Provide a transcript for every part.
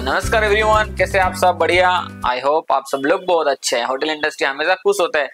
तो नमस्कार एवरीवन कैसे आप सब बढ़िया आई होप आप सब लोग बहुत अच्छे हैं होटल इंडस्ट्री हमेशा खुश होता है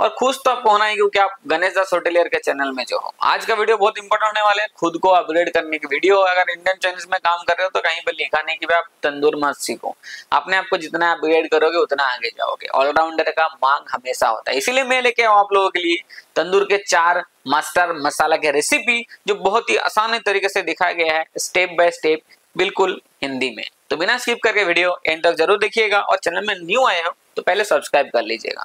और खुश तो आपको होना है क्योंकि आप गणेश दास होटेलियर के चैनल में जो हो आज का वीडियो बहुत इंपॉर्टेंट होने वाला है खुद को अपग्रेड करने की वीडियो अगर इंडियन चैनल में काम कर रहे हो तो कहीं पर लिखा नहीं कि आप तंदूर मत सीखो अपने आपको जितना अपग्रेड करोगे उतना आगे जाओगे ऑलराउंडर का मांग हमेशा होता है इसीलिए मैं लेके आऊँ आप लोगों के लिए तंदूर के चार मास्टर मसाला के रेसिपी जो बहुत ही आसान तरीके से दिखाया गया है स्टेप बाय स्टेप बिल्कुल हिंदी में तो बिना स्किप करके वीडियो एंड तक जरूर देखिएगा और चैनल में न्यू आए हो तो पहले सब्सक्राइब कर लीजिएगा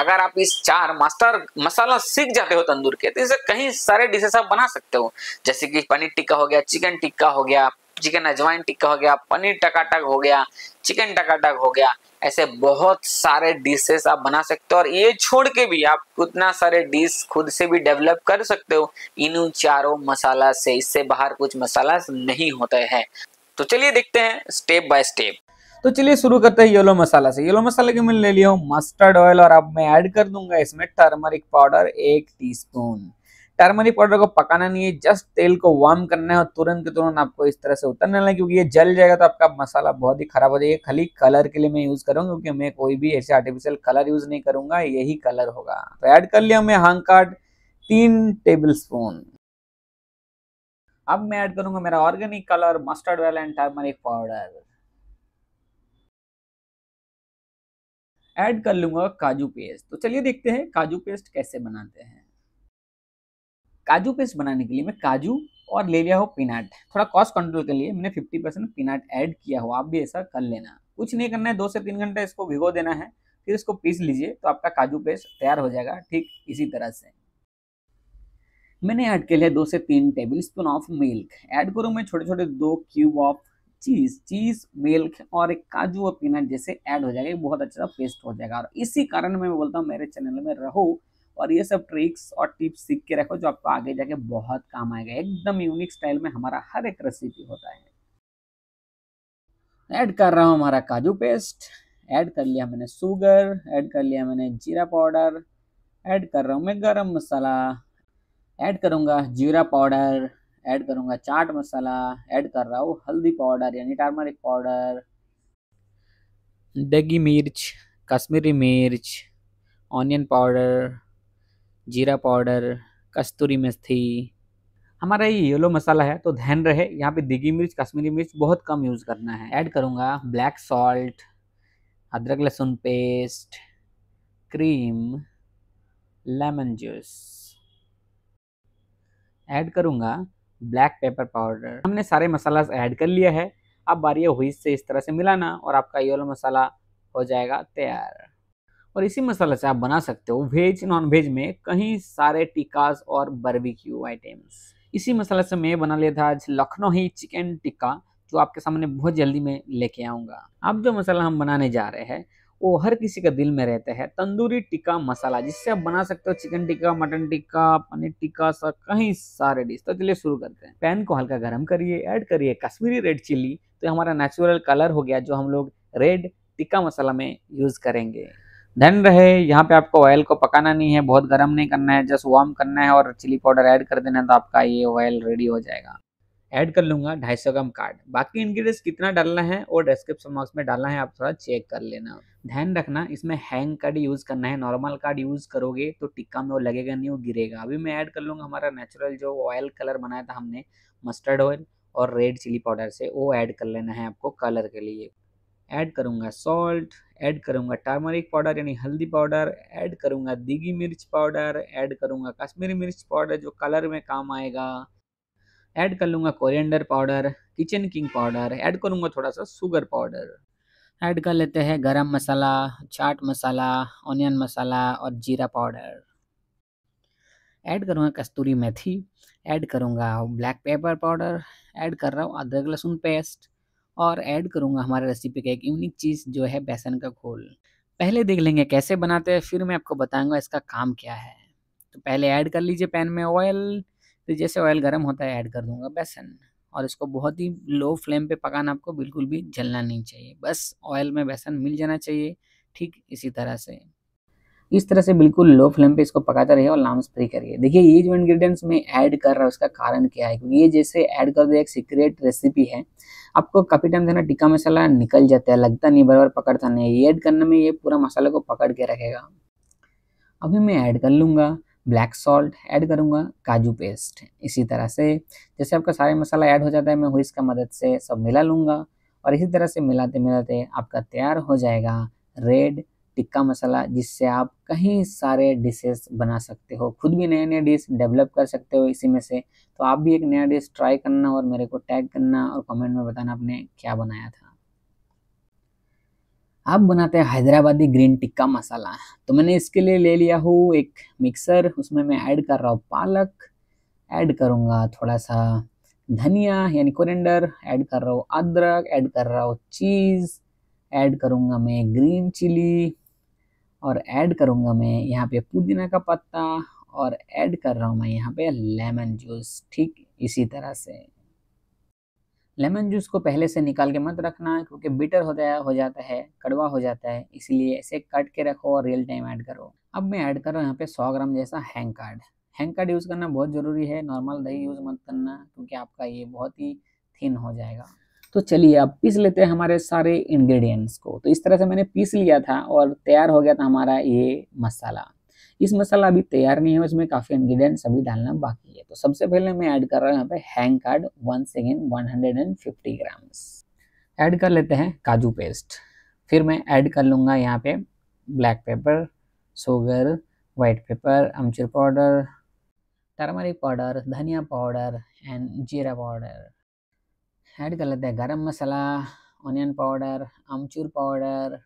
अगर आप इस चार मास्टर मसाला सीख जाते हो तंदूर के तो इसे कहीं सारे डिशेस आप बना सकते हो जैसे कि पनीर टिक्का हो गया चिकन टिक्का हो गया चिकन अजवाइन टिक्का हो गया पनीर टकाटक हो गया चिकन टकाटक हो गया ऐसे बहुत सारे डिशेस आप बना सकते हो और ये छोड़ के भी आप उतना सारे डिश खुद से भी डेवलप कर सकते हो इन चारों मसाला से इससे बाहर कुछ मसाला नहीं होते हैं तो चलिए देखते हैं स्टेप बाय स्टेप तो चलिए शुरू करते हैं येलो मसाला से येलो मसाले के मैंने ले लिया हूँ मस्टर्ड ऑयल और अब मैं ऐड कर दूंगा इसमें टर्मरिक पाउडर एक टीस्पून टर्मरिक पाउडर को पकाना नहीं है जस्ट तेल को वार्म करना है और तुरंत के तुरंत आपको इस तरह से उतरना है क्योंकि ये जल जाएगा तो आपका मसाला बहुत ही खराब हो जाएगा खाली कलर के लिए मैं यूज करूंगा क्योंकि मैं कोई भी ऐसे आर्टिफिशियल कलर यूज नहीं करूंगा यही कलर होगा तो ऐड कर लिया मैं हांग तीन टेबल स्पून अब मैं ऐड करूंगा मेरा organic colour mustard oil and turmeric powder add कर लूंगा काजू पेस्ट तो चलिए देखते हैं काजू पेस्ट कैसे बनाते हैं काजू पेस्ट बनाने के लिए मैं काजू और ले लिया हो पीनट थोड़ा कॉस्ट कंट्रोल के लिए मैंने 50 परसेंट पीनट ऐड किया हो आप भी ऐसा कर लेना कुछ नहीं करना है दो से तीन घंटे इसको भिगो देना है फिर इसको पीस लीजिए तो आपका काजू पेस्ट तैयार हो जाएगा ठीक इसी तरह से मैंने ऐड के लिए दो से तीन table spoon of milk add करूँ मैं छोटे छोटे दो cube of cheese cheese milk और एक काजू और पीनट जैसे ऐड हो जाएगा बहुत अच्छा पेस्ट हो जाएगा और इसी कारण मैं बोलता हूँ मेरे चैनल में रहो और ये सब ट्रिक्स और टिप्स सीख के रखो जो आपको आगे जाके बहुत काम आएगा एकदम यूनिक स्टाइल में हमारा हर एक रेसिपी होता है ऐड कर रहा हूँ हमारा काजू पेस्ट ऐड कर लिया मैंने शुगर ऐड कर लिया मैंने जीरा पाउडर ऐड कर रहा हूँ मैं गरम मसाला ऐड करूँगा जीरा पाउडर ऐड करूँगा चाट मसाला ऐड कर रहा हूँ हल्दी पाउडर यानी टर्मरिक पाउडर डगी मिर्च कश्मीरी मिर्च ऑनियन पाउडर जीरा पाउडर कस्तूरी मेथी हमारा ये येलो मसाला है तो ध्यान रहे यहाँ पे दिगी मिर्च कश्मीरी मिर्च बहुत कम यूज़ करना है ऐड करूँगा ब्लैक सॉल्ट अदरक लहसुन paste cream lemon juice add करूँगा ब्लैक पेपर पाउडर हमने सारे मसाला ऐड कर लिया है अब बारी हुई से इस तरह से मिलाना और आपका येलो मसाला हो जाएगा तैयार और इसी मसाला से आप बना सकते हो वेज नॉन वेज में कहीं सारे टिक्का और बर्बिक्यू आइटम्स इसी मसाला से मैं बना लिया था आज लखनऊ चिकन टिक्का जो आपके सामने बहुत जल्दी में लेके आऊँगा अब जो मसाला हम बनाने जा रहे हैं वो हर किसी का दिल में रहता है तंदूरी टिक्का मसाला जिससे आप बना सकते हो चिकन टिक्का मटन टिक्का पनीर टिक्का सा कहीं सारे डिश तो चलिए शुरू करते हैं पैन को हल्का गर्म करिए ऐड करिए कश्मीरी रेड चिल्ली तो हमारा नेचुरल कलर हो गया जो हम लोग रेड टिक्का मसाला में यूज़ करेंगे ध्यान रहे यहाँ पे आपको ऑयल को पकाना नहीं है बहुत गर्म नहीं करना है जस्ट वार्म करना है और चिली पाउडर ऐड कर देना तो आपका ये ऑयल रेडी हो जाएगा ऐड कर लूंगा ढाई सौ ग्राम कार्ड बाकी इन्ग्रीडियंट्स कितना डालना है और डिस्क्रिप्शन बॉक्स में डालना है आप थोड़ा चेक कर लेना ध्यान रखना इसमें हैंग कार्ड यूज़ करना है नॉर्मल कार्ड यूज़ करोगे तो टिक्का में वो लगेगा नहीं वो गिरेगा अभी मैं ऐड कर लूंगा हमारा नेचुरल जो ऑयल कलर बनाया था हमने मस्टर्ड ऑयल और रेड चिली पाउडर से वो ऐड कर लेना है आपको कलर के लिए ऐड करूँगा सॉल्ट ऐड करूँगा टर्मरिक पाउडर यानी हल्दी पाउडर ऐड करूँगा दीघी मिर्च पाउडर ऐड करूँगा कश्मीरी मिर्च पाउडर जो कलर में काम आएगा ऐड कर लूँगा coriander powder kitchen king powder add करूँगा थोड़ा सा शुगर पाउडर ऐड कर लेते हैं गरम मसाला चाट मसाला ऑनियन मसाला और जीरा पाउडर ऐड करूँगा कस्तूरी मेथी ऐड करूँगा ब्लैक पेपर पाउडर ऐड कर रहा हूँ अदरक लहसुन पेस्ट और ऐड करूँगा हमारे रेसिपी का एक यूनिक चीज़ जो है बेसन का घोल पहले देख लेंगे कैसे बनाते हैं फिर मैं आपको बताऊँगा इसका काम क्या है तो पहले ऐड कर लीजिए पैन में ऑयल तो जैसे ऑयल गर्म होता है ऐड कर दूँगा बेसन और इसको बहुत ही लो फ्लेम पे पकाना आपको बिल्कुल भी जलना नहीं चाहिए बस ऑयल में बेसन मिल जाना चाहिए ठीक इसी तरह से इस तरह से बिल्कुल लो फ्लेम पे इसको पकाते रहिए और लाम्स फ्री करिए देखिए ये जो इंग्रेडिएंट्स मैं ऐड कर रहा हूँ उसका कारण क्या है क्योंकि ये जैसे ऐड कर दो एक सीक्रेट रेसिपी है आपको काफ़ी टाइम देना टिक्का मसाला निकल जाता है लगता नहीं बार बार पकड़ता नहीं ये ऐड करने में ये पूरा मसाला को पकड़ के रखेगा अभी मैं ऐड कर लूँगा ब्लैक सॉल्ट ऐड करूँगा काजू पेस्ट इसी तरह से जैसे आपका सारे मसाला ऐड हो जाता है मैं हुई का मदद से सब मिला लूँगा और इसी तरह से मिलाते मिलाते आपका तैयार हो जाएगा रेड टिक्का मसाला जिससे आप कहीं सारे डिशेस बना सकते हो खुद भी नए नए डिश डेवलप कर सकते हो इसी में से तो आप भी एक नया डिश ट्राई करना और मेरे को टैग करना और कमेंट में बताना आपने क्या बनाया था आप बनाते हैं हैदराबादी ग्रीन टिक्का मसाला तो मैंने इसके लिए ले लिया हूँ एक मिक्सर उसमें मैं ऐड कर रहा हूँ पालक ऐड करूँगा थोड़ा सा धनिया यानी कोरेंडर ऐड कर रहा हूँ अदरक ऐड कर रहा हूँ चीज़ ऐड करूँगा मैं ग्रीन चिली और ऐड करूँगा मैं यहाँ पे पुदीना का पत्ता और ऐड कर रहा हूँ मैं यहाँ पे लेमन जूस ठीक इसी तरह से लेमन जूस को पहले से निकाल के मत रखना क्योंकि बिटर हो गया हो जाता है कड़वा हो जाता है इसीलिए ऐसे कट के रखो और रियल टाइम ऐड करो अब मैं ऐड कर रहा हूँ यहाँ पे 100 ग्राम जैसा hung curd hung curd use करना बहुत ज़रूरी है नॉर्मल दही यूज़ मत करना क्योंकि आपका ये बहुत ही थिन हो जाएगा तो चलिए अब पीस लेते हैं हमारे सारे इंग्रेडिएंट्स को तो इस तरह से मैंने पीस लिया था और तैयार हो गया था हमारा ये मसाला इस मसाला अभी तैयार नहीं है इसमें काफ़ी इंग्रेडिएंट्स अभी डालना बाकी है तो सबसे पहले मैं ऐड कर रहा हूँ यहाँ पे hung curd one second one hundred and fifty grams add कर लेते हैं काजू पेस्ट फिर मैं ऐड कर लूँगा यहाँ पे black pepper sugar white pepper अमचूर पाउडर टर्मरिक पाउडर धनिया पाउडर एंड जीरा पाउडर ऐड कर लेते हैं गरम मसाला ऑनियन पाउडर आमचूर पाउडर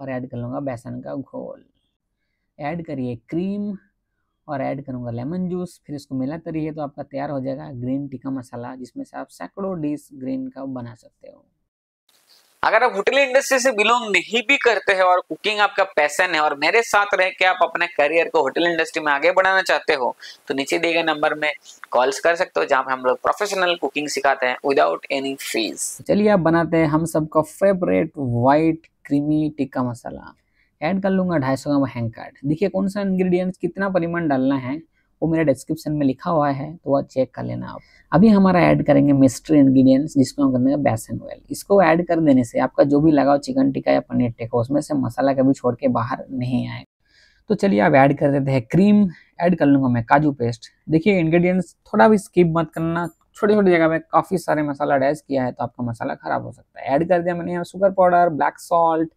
और ऐड कर लूँगा बेसन का घोल ऐड करिए क्रीम और ऐड करूँगा लेमन जूस फिर इसको मिलाते तो रहिए तो आपका तैयार हो जाएगा ग्रीन टिक्का मसाला जिसमें से आप सैकड़ों डिश ग्रीन का बना सकते हो अगर आप होटल इंडस्ट्री से बिलोंग नहीं भी करते हैं और कुकिंग आपका पैसन है और मेरे साथ रह के आप अपने करियर को होटल इंडस्ट्री में आगे बढ़ाना चाहते हो तो नीचे दिए गए नंबर में कॉल्स कर सकते हो जहाँ पे हम लोग प्रोफेशनल कुकिंग सिखाते हैं विदाउट एनी फीस चलिए आप बनाते हैं हम सबका favourite white creamy tikka masala add कर लूंगा ढाई सौ ग्राम हैंग कार्ड देखिए कौन सा इंग्रेडिएंट्स कितना परिमाण डालना है वो मेरा डिस्क्रिप्शन में लिखा हुआ है तो वह चेक कर लेना आप अभी हमारा ऐड करेंगे मिस्ट्री इंग्रेडिएंट्स जिसको हम करेंगे बेसन ऑयल इसको ऐड कर देने से आपका जो भी लगाओ चिकन टिक्का या पनीर टिक्का उसमें से मसाला कभी छोड़ के बाहर नहीं आए तो चलिए आप ऐड कर देते हैं क्रीम ऐड कर लूँगा मैं काजू पेस्ट देखिए इंग्रेडिएंट्स थोड़ा भी स्किप मत करना छोटी छोटी जगह में काफ़ी सारे मसाला डैश किया है तो आपका मसाला ख़राब हो सकता है ऐड कर दिया मैंने यहाँ sugar powder black salt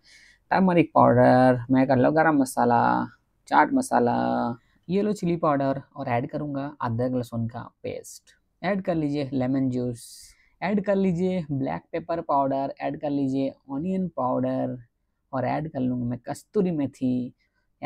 turmeric powder मैं कर लो garam masala chaat masala yellow chilli powder और ऐड करूँगा अदरक लहसुन का पेस्ट ऐड कर लीजिए लेमन जूस ऐड कर लीजिए ब्लैक पेपर पाउडर ऐड कर लीजिए ऑनियन पाउडर और ऐड कर लूँगा मैं कस्तूरी मेथी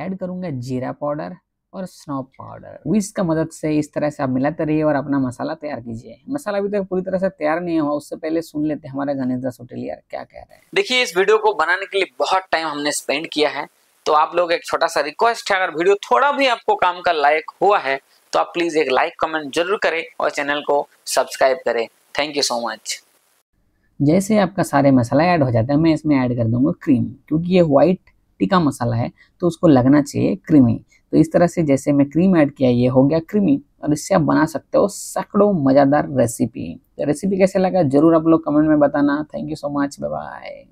ऐड करूँगा जीरा पाउडर और स्नॉप पाउडर विस का मदद से इस तरह से आप मिलाते रहिए और अपना मसाला तैयार कीजिए मसाला अभी तक पूरी तरह से तैयार नहीं हुआ उससे पहले सुन लेते हैं हमारे गणेश दास होटेलियर क्या कह रहे हैं देखिए इस वीडियो को बनाने के लिए बहुत टाइम हमने स्पेंड किया है तो आप लोग एक छोटा सा रिक्वेस्ट है अगर वीडियो थोड़ा भी आपको काम का लायक हुआ है तो आप प्लीज एक लाइक कमेंट जरूर करें और चैनल को सब्सक्राइब करें थैंक यू सो मच जैसे आपका सारे मसाला ऐड हो जाता है मैं इसमें ऐड कर दूंगा क्रीम क्योंकि ये व्हाइट टिका मसाला है तो उसको लगना चाहिए क्रीमी तो इस तरह से जैसे मैं क्रीम ऐड किया ये हो गया क्रीमी और इससे आप बना सकते हो सैकड़ों मज़ेदार रेसिपी तो रेसिपी कैसे लगा जरूर आप लोग कमेंट में बताना thank you so much bye